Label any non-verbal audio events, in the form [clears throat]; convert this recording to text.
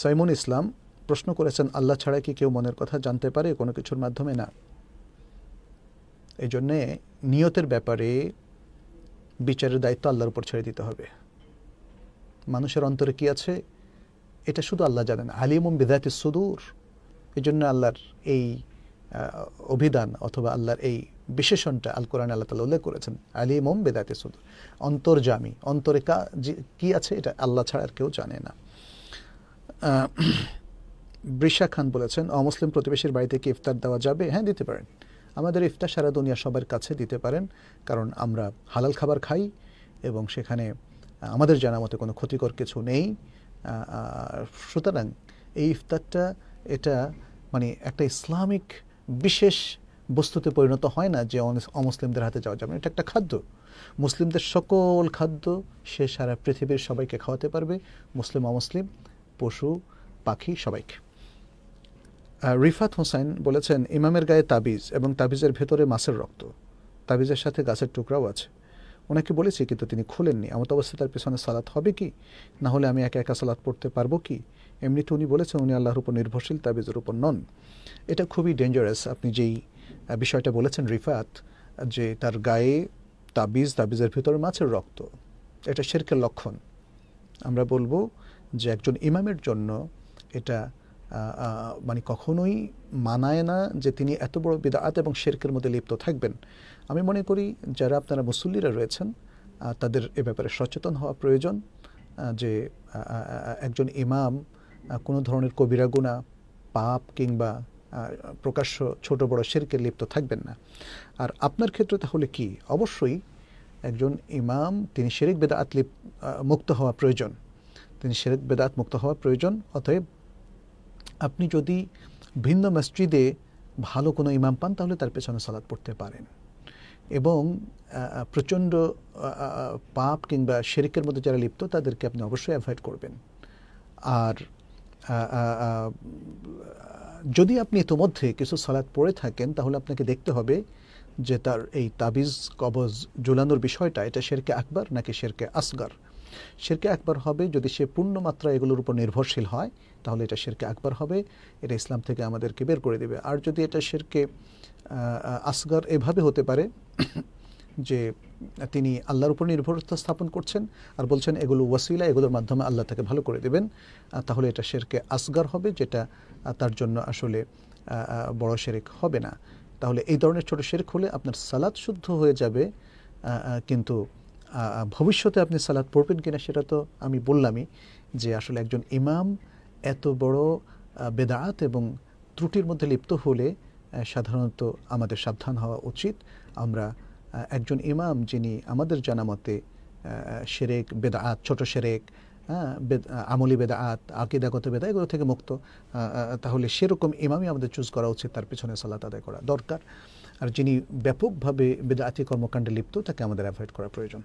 Simon ইসলাম প্রশ্ন করেছেন আল্লাহ ছাড়া কি কেউ মনের কথা জানতে পারে কোনো কিছুর মাধ্যমে না এই জন্যে নিয়তের ব্যাপারে বিচারের দায়িত্ব আল্লাহর উপর ছেড়ে দিতে হবে মানুষের অন্তরে কি আছে এটা শুধু আল্লাহ জানেন আলিমুম বিধাতি সুদূর এই জন্য আল্লাহর এই অভিধান অথবা আল্লাহর এই বিশেষণটা আল কোরআন আল্লাহ তালা উল্লেখ করেছেন আলিমুম বেদাতে সুদূর অন্তর্জামী অন্তরে কা কি আছে এটা আল্লাহ ছাড়া আর কেউ জানে না [clears throat] বৃষা খান বলেছেন অমুসলিম প্রতিবেশীর বাড়ি থেকে ইফতার দেওয়া যাবে হ্যাঁ দিতে পারেন আমাদের ইফতার সারা দুনিয়া সবার কাছে দিতে পারেন কারণ আমরা হালাল খাবার খাই এবং সেখানে আমাদের জানা মতে কোনো ক্ষতিকর কিছু নেই সুতরাং এই ইফতারটা এটা মানে একটা ইসলামিক বিশেষ বস্তুতে পরিণত হয় না যে অমুসলিমদের হাতে যাওয়া যাবে এটা একটা খাদ্য মুসলিমদের সকল খাদ্য সে সারা পৃথিবীর সবাইকে খাওয়াতে পারবে মুসলিম অমুসলিম পশু পাখি সবাইকে রিফাত হোসাইন বলেছেন ইমামের গায়ে তাবিজ এবং তাবিজের ভেতরে মাছের রক্ত তাবিজের সাথে গাছের টুকরাও আছে ওনাকে বলেছি কিন্তু তিনি খুলেননি আমার অবস্থায় তার পেছনে সালাত হবে কি না হলে আমি একা একা সালাত পড়তে পারবো কি এমনিতে উনি বলেছেন উনি আল্লাহর উপর নির্ভরশীল তাবিজের উপর নন এটা খুবই ডেঞ্জারাস আপনি যেই বিষয়টা বলেছেন রিফাত যে তার গায়ে তাবিজ তাবিজের ভিতরে মাছের রক্ত এটা শেরকের লক্ষণ আমরা বলবো যে একজন ইমামের জন্য এটা মানে কখনোই মানায় না যে তিনি এত বড় বিদাত এবং শেরকের মধ্যে লিপ্ত থাকবেন আমি মনে করি যারা আপনারা মুসল্লিরা রয়েছেন তাদের এ ব্যাপারে সচেতন হওয়া প্রয়োজন যে একজন ইমাম কোনো ধরনের কবিরা পাপ কিংবা প্রকাশ্য ছোট বড় শেরকে লিপ্ত থাকবেন না আর আপনার ক্ষেত্রে তাহলে কি অবশ্যই একজন ইমাম তিনি শেরিক বেদাত লিপ মুক্ত হওয়া প্রয়োজন তিনি শেরেদ বেদাত মুক্ত হওয়া প্রয়োজন অতএব আপনি যদি ভিন্ন মসজিদে ভালো কোনো ইমাম পান তাহলে তার পেছনে সালাদ পড়তে পারেন এবং প্রচণ্ড পাপ কিংবা শেরিকের মধ্যে যারা লিপ্ত তাদেরকে আপনি অবশ্যই অ্যাভয়েড করবেন আর যদি আপনি ইতোমধ্যে কিছু সালাদ পড়ে থাকেন তাহলে আপনাকে দেখতে হবে যে তার এই তাবিজ কবজ জুলানোর বিষয়টা এটা শেরকে আকবর নাকি শেরকে আসগর শেরকে একবার হবে যদি সে পূর্ণ মাত্রা এগুলোর উপর নির্ভরশীল হয় তাহলে এটা শেরকে একবার হবে এটা ইসলাম থেকে আমাদেরকে বের করে দেবে আর যদি এটা শেরকে আসগর এভাবে হতে পারে [coughs] যে তিনি আল্লাহর উপর নির্ভরতা স্থাপন করছেন আর বলছেন এগুলো ওয়াসিলা এগুলোর মাধ্যমে আল্লাহ তাকে ভালো করে দেবেন তাহলে এটা শেরকে আসগার হবে যেটা তার জন্য আসলে বড় শেরেক হবে না তাহলে এই ধরনের ছোট শেরেক হলে আপনার সালাদ শুদ্ধ হয়ে যাবে কিন্তু ভবিষ্যতে আপনি সালাদ পড়বেন কিনা সেটা তো আমি বললামই যে আসলে একজন ইমাম এত বড় বেদাত এবং ত্রুটির মধ্যে লিপ্ত হলে সাধারণত আমাদের সাবধান হওয়া উচিত আমরা একজন ইমাম যিনি আমাদের জানামতে সেরেক বেদাত ছোট সেরেক হ্যাঁ বেদা আত আকিদাগত বেদা এগুলো থেকে মুক্ত তাহলে সেরকম ইমামই আমাদের চুজ করা উচিত তার পিছনে সালাত আদায় করা দরকার আর যিনি ব্যাপকভাবে বেদাতি কর্মকাণ্ডে লিপ্ত তাকে আমাদের অ্যাভয়েড করা প্রয়োজন